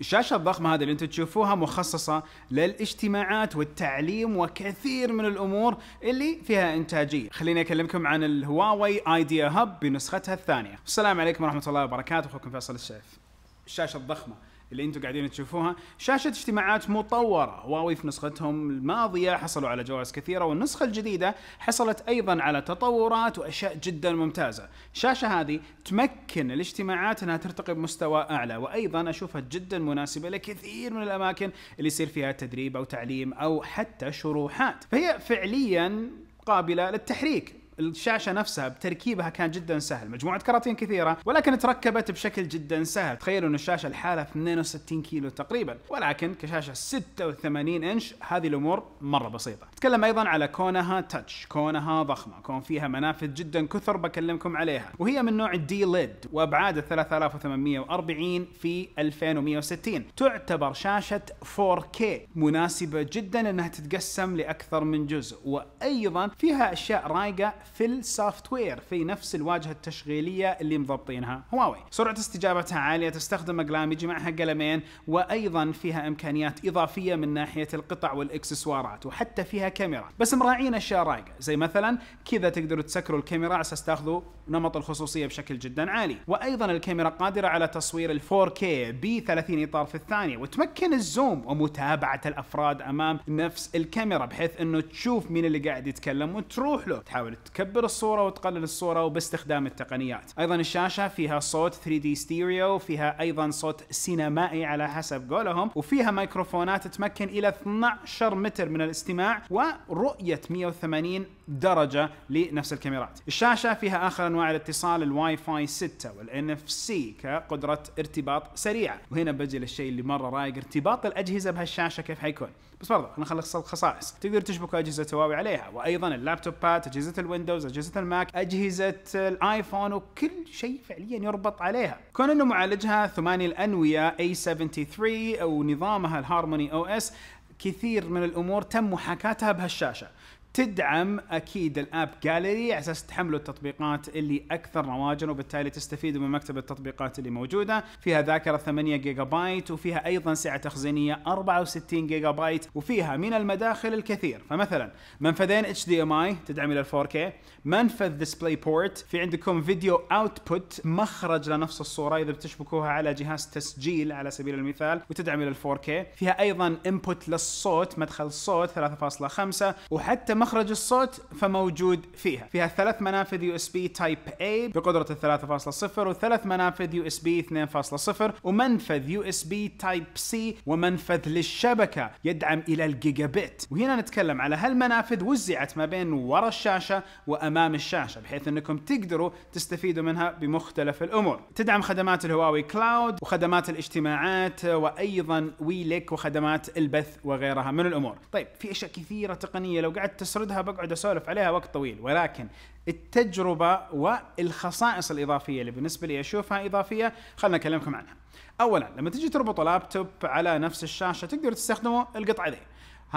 الشاشة الضخمة هذه اللي انتم تشوفوها مخصصة للاجتماعات والتعليم وكثير من الامور اللي فيها انتاجية، خليني اكلمكم عن الهواوي ايديا هب بنسختها الثانية. السلام عليكم ورحمة الله وبركاته، اخوكم فيصل السيف. الشاشة الضخمة اللي انتم قاعدين تشوفوها شاشه اجتماعات مطوره هواوي في نسختهم الماضيه حصلوا على جوائز كثيره والنسخه الجديده حصلت ايضا على تطورات واشياء جدا ممتازه الشاشه هذه تمكن الاجتماعات انها ترتقي بمستوى اعلى وايضا اشوفها جدا مناسبه لكثير من الاماكن اللي يصير فيها تدريب او تعليم او حتى شروحات فهي فعليا قابله للتحريك الشاشه نفسها بتركيبها كان جدا سهل مجموعه كراتين كثيره ولكن تركبت بشكل جدا سهل تخيلوا ان الشاشه الحالة 62 كيلو تقريبا ولكن كشاشه 86 انش هذه الامور مره بسيطه تكلم ايضا على كونها تاتش كونها ضخمه كون فيها منافذ جدا كثر بكلمكم عليها وهي من نوع الدي ليد وابعاد 3840 في 2160 تعتبر شاشه 4K مناسبه جدا انها تتقسم لاكثر من جزء وايضا فيها اشياء رايقه في السوفت وير في نفس الواجهه التشغيليه اللي مضبطينها هواوي سرعه استجابتها عاليه تستخدم اقلام يجي معها قلمين وايضا فيها امكانيات اضافيه من ناحيه القطع والاكسسوارات وحتى فيها كاميرا بس مراعين اشياء رايقه زي مثلا كذا تقدروا تسكروا الكاميرا على اساس تاخذوا نمط الخصوصيه بشكل جدا عالي وايضا الكاميرا قادره على تصوير ال 4K ب 30 اطار في الثانيه وتمكن الزوم ومتابعه الافراد امام نفس الكاميرا بحيث انه تشوف مين اللي قاعد يتكلم وتروح له تحاول تكبر الصوره وتقلل الصوره وباستخدام التقنيات ايضا الشاشه فيها صوت 3 دي ستيريو فيها ايضا صوت سينمائي على حسب قولهم وفيها ميكروفونات تمكن الى 12 متر من الاستماع ورؤيه 180 درجه لنفس الكاميرات الشاشه فيها اخر انواع الاتصال الواي فاي 6 والان اف سي كقدره ارتباط سريعه وهنا بجي للشيء اللي مره رايق ارتباط الاجهزه بهالشاشه كيف حيكون بس برضه خلينا نخلص الخصائص تقدر تشبك اجهزه هواوي عليها وايضا اللابتوبات اجهزه الويندوز ويندوز اجهزه الماك اجهزه الايفون وكل شيء فعليا يربط عليها كون انه معالجها ثماني الانويه A73 او نظامها الهارموني او اس كثير من الامور تم محاكاتها بهالشاشه تدعم اكيد الاب جاليري على اساس تحملوا التطبيقات اللي اكثر رواجا وبالتالي تستفيدوا من مكتبه التطبيقات اللي موجوده، فيها ذاكره 8 جيجا بايت وفيها ايضا سعه تخزينيه 64 جيجا بايت وفيها من المداخل الكثير، فمثلا منفذين اتش دي ام اي تدعم الى كي، منفذ ديسبلاي بورت، في عندكم فيديو اوتبوت مخرج لنفس الصوره اذا بتشبكوها على جهاز تسجيل على سبيل المثال وتدعم الى كي، فيها ايضا انبوت للصوت مدخل صوت 3.5 وحتى مخرج الصوت فموجود فيها فيها ثلاث منافذ يو اس بي تايب اي بقدرة 3.0 وثلاث منافذ يو اس بي 2.0 ومنفذ يو اس بي تايب سي ومنفذ للشبكة يدعم إلى الجيجا بت وهنا نتكلم على هالمنافذ وزعت ما بين ورا الشاشة وأمام الشاشة بحيث أنكم تقدروا تستفيدوا منها بمختلف الأمور تدعم خدمات الهواوي كلاود وخدمات الاجتماعات وأيضا ويلك وخدمات البث وغيرها من الأمور طيب في أشياء كثيرة تقنية لو قعدت اسردها بقعد اسولف عليها وقت طويل ولكن التجربه والخصائص الاضافيه اللي بالنسبه لي اشوفها اضافيه خلنا اكلمكم عنها. اولا لما تجي تربط اللابتوب على نفس الشاشه تقدر تستخدمه القطعه ذي.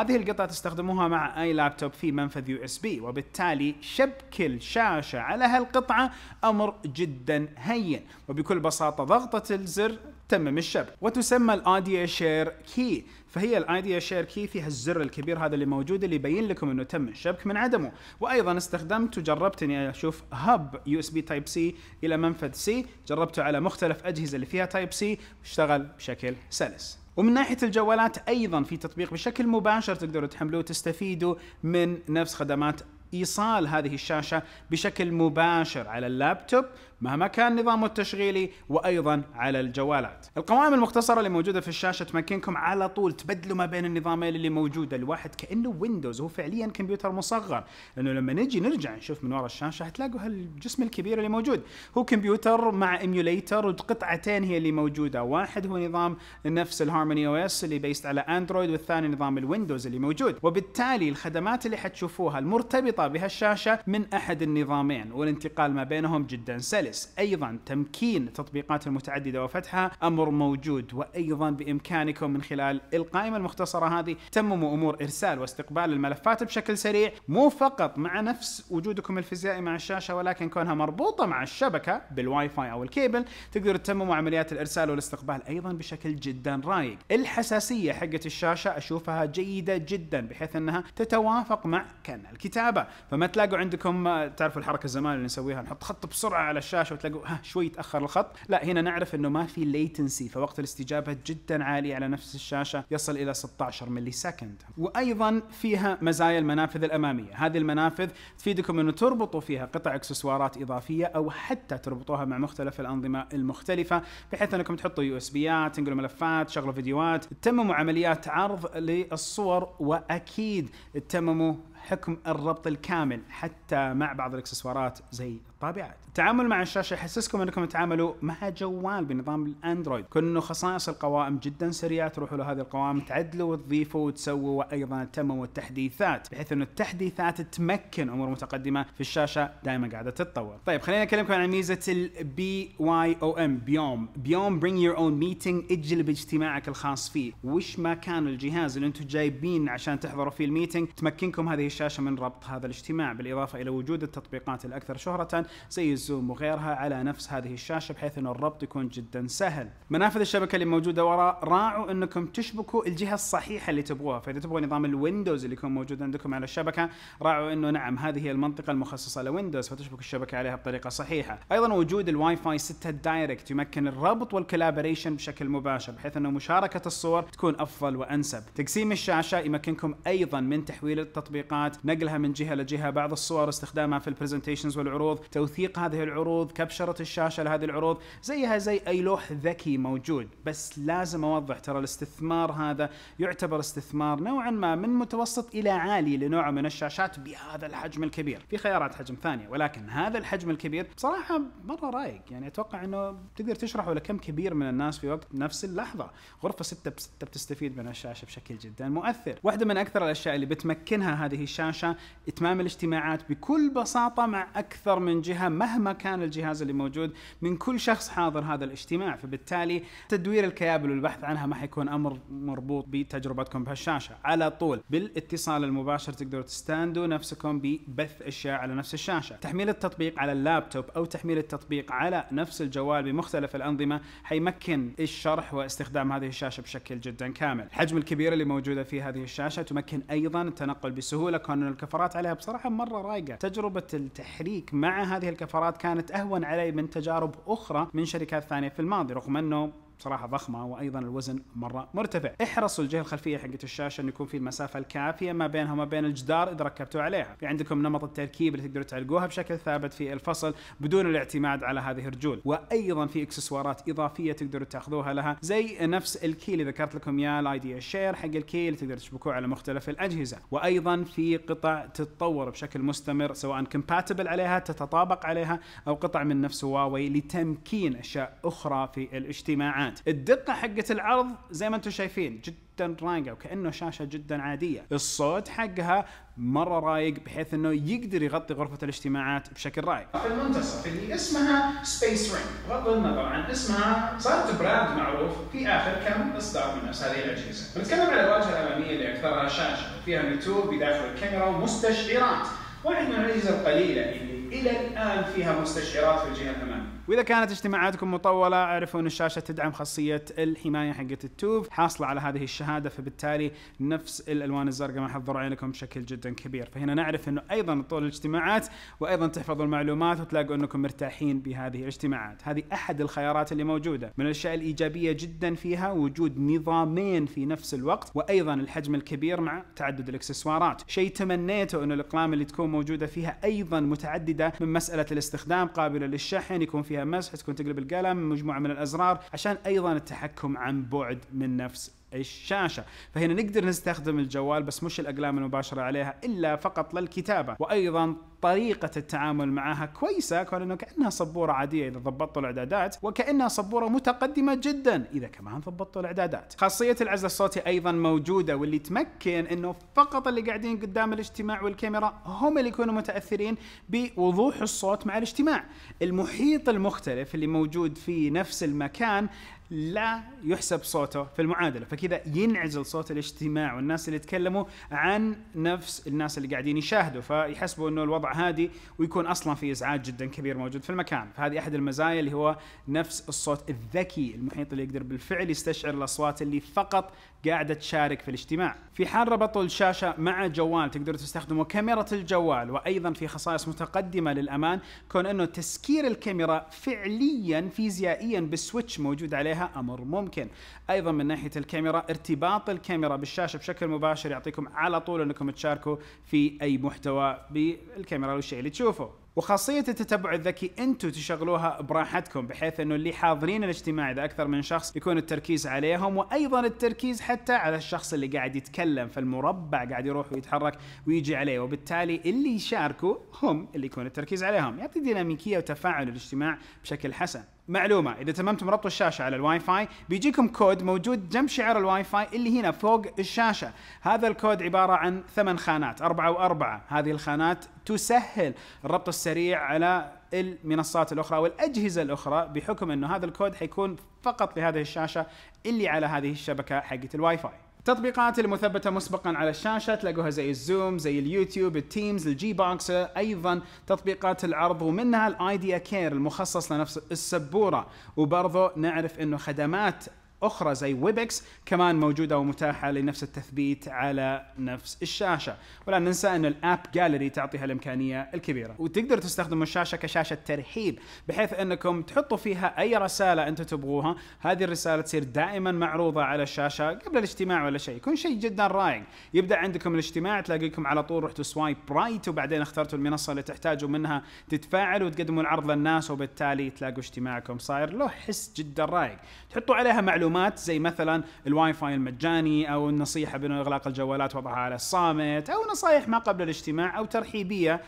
هذه القطعة تستخدموها مع أي لابتوب في منفذ يو اس بي وبالتالي شبك الشاشة على هالقطعة أمر جدا هين وبكل بساطة ضغطة الزر تمم الشبك وتسمى الايديا شير كي فهي الايديا شير كي فيها الزر الكبير هذا اللي موجود اللي يبين لكم انه تم الشبك من عدمه وايضا استخدمت وجربت اني اشوف هب يو اس بي تايب سي الى منفذ سي جربته على مختلف اجهزه اللي فيها تايب سي واشتغل بشكل سلس ومن ناحيه الجوالات ايضا في تطبيق بشكل مباشر تقدروا تحملوه وتستفيدوا من نفس خدمات ايصال هذه الشاشه بشكل مباشر على اللابتوب مهما كان نظامه التشغيلي وايضا على الجوالات. القوائم المختصره اللي موجوده في الشاشه تمكنكم على طول تبدلوا ما بين النظامين اللي موجوده الواحد كانه ويندوز هو فعليا كمبيوتر مصغر لانه لما نجي نرجع نشوف من ورا الشاشه حتلاقوا هالجسم الكبير اللي موجود هو كمبيوتر مع ايميوليتر وقطعتين هي اللي موجوده واحد هو نظام نفس الهارموني او اس اللي بيست على اندرويد والثاني نظام الويندوز اللي موجود وبالتالي الخدمات اللي حتشوفوها المرتبطه بها الشاشة من أحد النظامين والانتقال ما بينهم جدا سلس أيضا تمكين التطبيقات المتعددة وفتحها أمر موجود وأيضا بإمكانكم من خلال القائمة المختصرة هذه تمموا أمور إرسال واستقبال الملفات بشكل سريع مو فقط مع نفس وجودكم الفيزيائي مع الشاشة ولكن كونها مربوطة مع الشبكة بالواي فاي أو الكيبل تقدروا تتمموا عمليات الإرسال والاستقبال أيضا بشكل جدا رايق الحساسية حقت الشاشة أشوفها جيدة جدا بحيث أنها تتوافق مع كأن الكتابة فما تلاقوا عندكم تعرفوا الحركه زمان اللي نسويها نحط خط بسرعه على الشاشه وتلاقوا ها شوي تاخر الخط لا هنا نعرف انه ما في ليتنسي فوقت الاستجابه جدا عالي على نفس الشاشه يصل الى 16 ملي سكند وايضا فيها مزايا المنافذ الاماميه هذه المنافذ تفيدكم انه تربطوا فيها قطع اكسسوارات اضافيه او حتى تربطوها مع مختلف الانظمه المختلفه بحيث انكم تحطوا يو اس بيات تنقلوا ملفات تشغلوا فيديوهات تتمموا عمليات عرض للصور واكيد تتمموا حكم الربط الكامل حتى مع بعض الاكسسوارات زي طابعات التعامل مع الشاشه يحسسكم انكم تتعاملوا مع جوال بنظام الاندرويد كل انه خصائص القوائم جدا سريعه تروحوا لهذه القوائم تعدلوا وتضيفوا وتسووا وايضا تموا التحديثات بحيث انه التحديثات تمكن امور متقدمه في الشاشه دائما قاعده تتطور طيب خلينا اكلمكم عن ميزه البي واي او ام بيوم بيوم bring يور اون meeting اجلب اجتماعك الخاص فيه وش ما كان الجهاز اللي انتم جايبين عشان تحضروا فيه الميتنج تمكنكم هذه الشاشه من ربط هذا الاجتماع بالاضافه الى وجود التطبيقات الاكثر شهره زي الزوم وغيرها على نفس هذه الشاشه بحيث انه الربط يكون جدا سهل. منافذ الشبكه اللي موجوده وراء راعوا انكم تشبكوا الجهه الصحيحه اللي تبغوها، فاذا تبغوا نظام الويندوز اللي يكون موجود عندكم على الشبكه راعوا انه نعم هذه هي المنطقه المخصصه لويندوز فتشبك الشبكه عليها بطريقه صحيحه. ايضا وجود الواي فاي 6 دايركت يمكن الربط والكلابريشن بشكل مباشر بحيث انه مشاركه الصور تكون افضل وانسب. تقسيم الشاشه يمكنكم ايضا من تحويل التطبيقات، نقلها من جهه لجهه، بعض الصور استخدامها في البرزنتيشنز والعروض، توثيق هذه العروض كبشرة الشاشة لهذه العروض زيها زي أي لوح ذكي موجود بس لازم أوضح ترى الاستثمار هذا يعتبر استثمار نوعا ما من متوسط إلى عالي لنوع من الشاشات بهذا الحجم الكبير في خيارات حجم ثانية ولكن هذا الحجم الكبير بصراحة مرة رايق يعني أتوقع أنه تقدر تشرحه لكم كبير من الناس في وقت نفس اللحظة غرفة 6 بستة بتستفيد من الشاشة بشكل جدا مؤثر واحدة من أكثر الأشياء اللي بتمكنها هذه الشاشة إتمام الاجتماعات بكل بساطة مع أكثر من جهه مهما كان الجهاز اللي موجود من كل شخص حاضر هذا الاجتماع فبالتالي تدوير الكيابل والبحث عنها ما حيكون امر مربوط بتجربتكم بهالشاشه على طول بالاتصال المباشر تقدروا تستاندوا نفسكم ببث اشياء على نفس الشاشه تحميل التطبيق على اللابتوب او تحميل التطبيق على نفس الجوال بمختلف الانظمه حيمكن الشرح واستخدام هذه الشاشه بشكل جدا كامل الحجم الكبير اللي موجوده في هذه الشاشه تمكن ايضا التنقل بسهوله كون الكفرات عليها بصراحه مره رايقه تجربه التحريك معها هذه الكفرات كانت أهون علي من تجارب أخرى من شركات ثانية في الماضي رغم أنه بصراحه ضخمه وايضا الوزن مره مرتفع احرصوا الجهه الخلفيه حقت الشاشه انه يكون في المسافه الكافيه ما بينها وما بين الجدار اذا ركبتوا عليها في عندكم نمط التركيب اللي تقدروا تعلقوها بشكل ثابت في الفصل بدون الاعتماد على هذه الرجول وايضا في اكسسوارات اضافيه تقدروا تاخذوها لها زي نفس الكي اللي ذكرت لكم اياه الاي دي شير حق الكي اللي تقدر تشبكوه على مختلف الاجهزه وايضا في قطع تتطور بشكل مستمر سواء كومباتبل عليها تتطابق عليها او قطع من نفس هواوي لتمكين اشياء اخرى في الاجتماعات الساعات الدقه حقه العرض زي ما انتم شايفين جدا رايقه وكانه شاشه جدا عاديه الصوت حقها مره رايق بحيث انه يقدر يغطي غرفه الاجتماعات بشكل رايق في المنتصف اللي اسمها سبيس رينج بغض النظر عن اسمها صارت براند معروف في اخر كم اصدار من نفس هذه الاجهزه نتكلم على الواجهه الاماميه اللي اكثرها شاشه فيها نتوب بداخل الكاميرا ومستشعرات واحد من الاجهزه القليله اللي الى الان فيها مستشعرات في الجهه الاماميه واذا كانت اجتماعاتكم مطوله اعرفوا ان الشاشه تدعم خاصيه الحمايه حقت التوف حاصله على هذه الشهاده فبالتالي نفس الالوان الزرقاء ما حتضر عينكم بشكل جدا كبير فهنا نعرف انه ايضا طول الاجتماعات وايضا تحفظوا المعلومات وتلاقوا انكم مرتاحين بهذه الاجتماعات هذه احد الخيارات اللي موجوده من الاشياء الايجابيه جدا فيها وجود نظامين في نفس الوقت وايضا الحجم الكبير مع تعدد الاكسسوارات شيء تمنيته انه الاقلام اللي تكون موجوده فيها ايضا متعدده من مساله الاستخدام قابله للشحن يكون فيها مسح تكون تقلب القلم مجموعه من الازرار عشان ايضا التحكم عن بعد من نفس الشاشه فهنا نقدر نستخدم الجوال بس مش الاقلام المباشره عليها الا فقط للكتابه وايضا طريقه التعامل معها كويسه كون انه كانها صبوره عاديه اذا ضبطتوا الاعدادات وكانها صبوره متقدمه جدا اذا كمان ضبطتوا الاعدادات. خاصيه العزل الصوتي ايضا موجوده واللي تمكن انه فقط اللي قاعدين قدام الاجتماع والكاميرا هم اللي يكونوا متاثرين بوضوح الصوت مع الاجتماع. المحيط المختلف اللي موجود في نفس المكان لا يحسب صوته في المعادله فكذا ينعزل صوت الاجتماع والناس اللي يتكلموا عن نفس الناس اللي قاعدين يشاهدوا فيحسبوا انه الوضع هادي ويكون اصلا في ازعاج جدا كبير موجود في المكان فهذه احد المزايا اللي هو نفس الصوت الذكي المحيط اللي يقدر بالفعل يستشعر الاصوات اللي فقط قاعدة تشارك في الاجتماع في حال ربطوا الشاشة مع جوال تقدروا تستخدموا كاميرا الجوال وأيضا في خصائص متقدمة للأمان كون أنه تسكير الكاميرا فعليا فيزيائيا بالسويتش موجود عليها أمر ممكن أيضا من ناحية الكاميرا ارتباط الكاميرا بالشاشة بشكل مباشر يعطيكم على طول أنكم تشاركوا في أي محتوى بالكاميرا والشيء اللي تشوفه وخاصية التتبع الذكي انتم تشغلوها براحتكم بحيث انه اللي حاضرين الاجتماع اذا اكثر من شخص يكون التركيز عليهم وايضا التركيز حتى على الشخص اللي قاعد يتكلم فالمربع قاعد يروح ويتحرك ويجي عليه وبالتالي اللي يشاركوا هم اللي يكون التركيز عليهم يعطي ديناميكية وتفاعل الاجتماع بشكل حسن معلومه اذا تممتم ربط الشاشه على الواي فاي بيجيكم كود موجود جنب شعار الواي فاي اللي هنا فوق الشاشه هذا الكود عباره عن ثمان خانات أربعة وأربعة هذه الخانات تسهل الربط السريع على المنصات الاخرى والاجهزه الاخرى بحكم انه هذا الكود حيكون فقط لهذه الشاشه اللي على هذه الشبكه حقت الواي فاي التطبيقات المثبته مسبقا على الشاشه تلاقوها زي الزوم زي اليوتيوب التيمز الجي بوكس ايضا تطبيقات العرض ومنها الايديا كير المخصص لنفس السبوره وبرضه نعرف انه خدمات اخرى زي ويبكس كمان موجوده ومتاحه لنفس التثبيت على نفس الشاشه ولا ننسى ان الاب جاليري تعطيها الامكانيه الكبيره وتقدر تستخدم الشاشه كشاشه ترحيب بحيث انكم تحطوا فيها اي رساله انتم تبغوها هذه الرساله تصير دائما معروضه على الشاشه قبل الاجتماع ولا شيء يكون شيء جدا رائع يبدا عندكم الاجتماع تلاقيكم على طول رحتوا سوايب رايت وبعدين اخترتوا المنصه اللي تحتاجوا منها تتفاعلوا وتقدموا العرض للناس وبالتالي تلاقوا اجتماعكم صاير له حس جدا رائع تحطوا عليها معلومات خدمات زي مثلا الواي فاي المجاني او النصيحه بانه اغلاق الجوالات وضعها على الصامت او نصائح ما قبل الاجتماع او ترحيبيه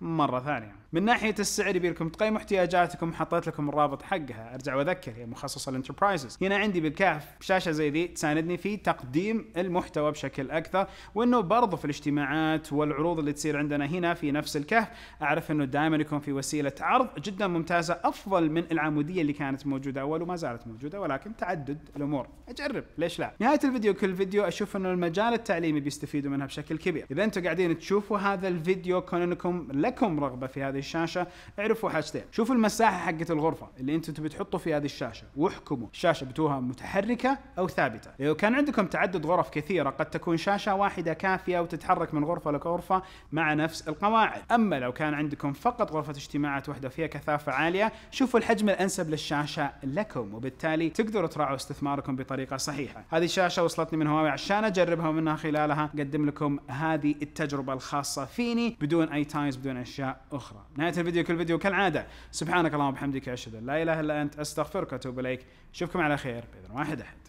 مره ثانيه من ناحيه السعر يبي لكم تقيموا احتياجاتكم حطيت لكم الرابط حقها ارجع واذكر هي مخصصه للانتربرايزز هنا عندي بالكاف شاشه زي ذي تساندني في تقديم المحتوى بشكل اكثر وانه برضو في الاجتماعات والعروض اللي تصير عندنا هنا في نفس الكهف اعرف انه دائما يكون في وسيله عرض جدا ممتازه افضل من العموديه اللي كانت موجوده اول وما زالت موجوده ولكن تعدد الامور اجرب ليش لا نهايه الفيديو كل فيديو اشوف انه المجال التعليمي بيستفيدوا منها بشكل كبير اذا انتم قاعدين تشوفوا هذا الفيديو كون انكم لكم رغبه في هذه الشاشه اعرفوا حاجتين شوفوا المساحه حقت الغرفه اللي انتم تبي تحطوا في هذه الشاشه واحكموا الشاشه بتوها متحركه او ثابته لو كان عندكم تعدد غرف كثيره قد تكون شاشه واحده كافيه وتتحرك من غرفه لغرفه مع نفس القواعد اما لو كان عندكم فقط غرفه اجتماعات واحده فيها كثافه عاليه شوفوا الحجم الانسب للشاشه لكم وبالتالي تقدروا تراعوا استثماركم بطريقه صحيحه هذه الشاشه وصلتني من هواوي عشان اجربها ومنها خلالها اقدم لكم هذه التجربه الخاصه فيني بدون اي تايمز بدون اشياء اخرى نهايه الفيديو كل فيديو كالعاده سبحانك اللهم وبحمدك اشهد ان لا اله الا انت استغفرك واتوب اليك اشوفكم على خير باذن واحد احد